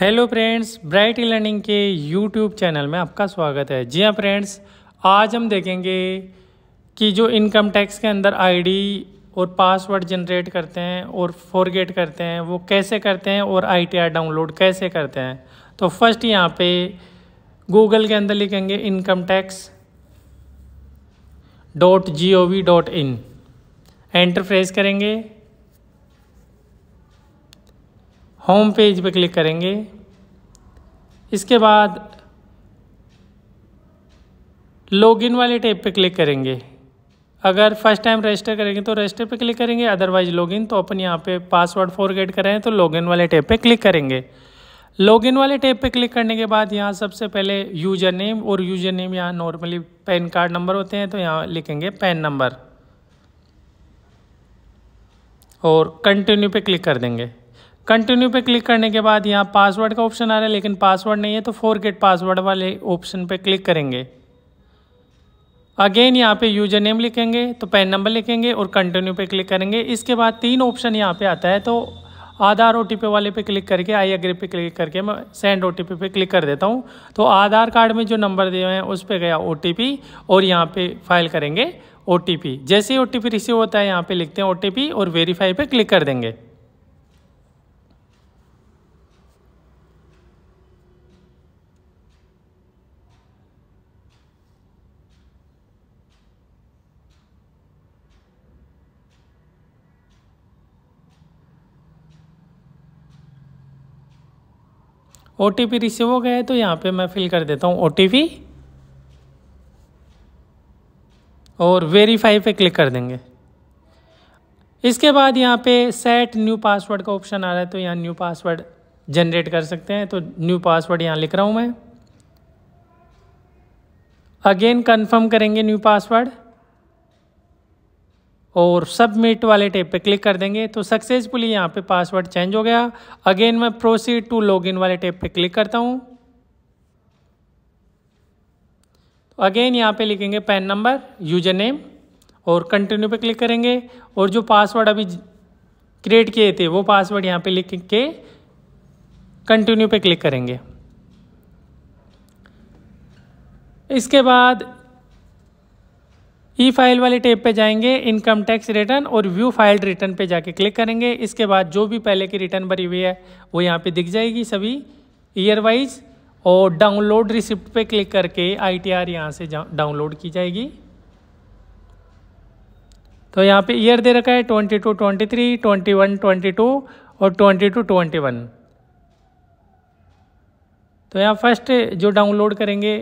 hello friends bright learning के YouTube channel में आपका स्वागत है जी हाँ फ्रेंड्स आज हम देखेंगे कि जो इनकम टैक्स के अंदर आईडी और पासवर्ड जनरेट करते हैं और फॉरगेट करते हैं वो कैसे करते हैं और आईटीआर डाउनलोड कैसे करते हैं तो फर्स्ट यहाँ पे गूगल के अंदर लिखेंगे income tax dot G O V dot in enter press करेंगे होम पेज पे क्लिक करेंगे इसके बाद लॉगिन वाले टैब पे क्लिक करेंगे अगर फर्स्ट टाइम रजिस्टर करेंगे तो रजिस्टर पे क्लिक करेंगे अदरवाइज लॉगिन तो अपन यहाँ पे पासवर्ड फॉरगेट करें तो लॉगिन वाले टैब पे क्लिक करेंगे लॉगिन वाले टैब पे क्लिक करने के बाद यहाँ सबसे पहले यूजर नेम और यूजर नेम यहाँ नॉर्मली पैन कार्ड नंबर होते हैं तो यहाँ लिखेंगे पैन नंबर और कंटिन्यू पे क्लिक कर देंगे कंटिन्यू पे क्लिक करने के बाद यहाँ पासवर्ड का ऑप्शन आ रहा है लेकिन पासवर्ड नहीं है तो फोर गेट पासवर्ड वाले ऑप्शन पे क्लिक करेंगे अगेन यहाँ पे यूजर नेम लिखेंगे तो पैन नंबर लिखेंगे और कंटिन्यू पे क्लिक करेंगे इसके बाद तीन ऑप्शन यहाँ पे आता है तो आधार ओ वाले पे क्लिक करके आई अग्री पे क्लिक करके मैं सेंड ओ पे क्लिक कर देता हूँ तो आधार कार्ड में जो नंबर दिए हैं उस पर गया ओ और यहाँ पर फाइल करेंगे ओ जैसे ही ओ रिसीव होता है यहाँ पर लिखते हैं ओ और वेरीफाई पर क्लिक कर देंगे ओ रिसीव हो गया है तो यहाँ पे मैं फिल कर देता हूँ ओ और वेरीफाई पे क्लिक कर देंगे इसके बाद यहाँ पे सेट न्यू पासवर्ड का ऑप्शन आ रहा है तो यहाँ न्यू पासवर्ड जनरेट कर सकते हैं तो न्यू पासवर्ड यहाँ लिख रहा हूँ मैं अगेन कंफर्म करेंगे न्यू पासवर्ड और सबमिट वाले टेप पे क्लिक कर देंगे तो सक्सेसफुली यहाँ पे पासवर्ड चेंज हो गया अगेन मैं प्रोसीड टू लॉगिन वाले टेप पे क्लिक करता हूँ तो अगेन यहाँ पे लिखेंगे पैन नंबर यूजर नेम और कंटिन्यू पे क्लिक करेंगे और जो पासवर्ड अभी क्रिएट किए थे वो पासवर्ड यहाँ पे लिख के कंटिन्यू पे क्लिक करेंगे इसके बाद ई फाइल वाले टेप पे जाएंगे इनकम टैक्स रिटर्न और व्यू फाइल्ड रिटर्न पे जाके क्लिक करेंगे इसके बाद जो भी पहले की रिटर्न भरी हुई है वो यहाँ पे दिख जाएगी सभी ईयर वाइज और डाउनलोड रिसिप्ट पे क्लिक करके आई टी आर यहाँ से डाउनलोड की जाएगी तो यहाँ पे ईयर दे रखा है twenty two twenty three twenty one twenty two और ट्वेंटी टू ट्वेंटी वन तो यहाँ फर्स्ट जो डाउनलोड करेंगे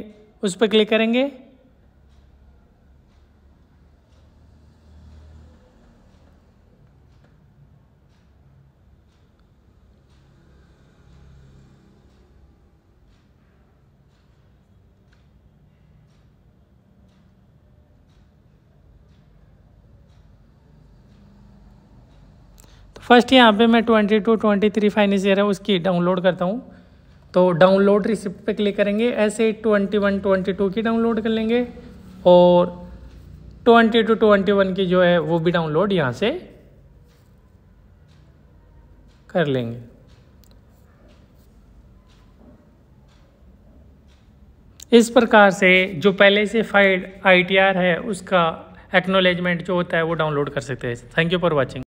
उस पर क्लिक करेंगे फर्स्ट यहाँ पे मैं twenty two twenty three finance year है उसकी डाउनलोड करता हूँ तो डाउनलोड रिसिप्ट पे क्लिक करेंगे ऐसे ट्वेंटी वन ट्वेंटी टू की डाउनलोड कर लेंगे और ट्वेंटी टू ट्वेंटी वन की जो है वो भी डाउनलोड यहाँ से कर लेंगे इस प्रकार से जो पहले से फाइल आईटीआर है उसका एक्नोलेजमेंट जो होता है वो डाउनलोड कर सकते हैं थैंक यू फॉर वॉचिंग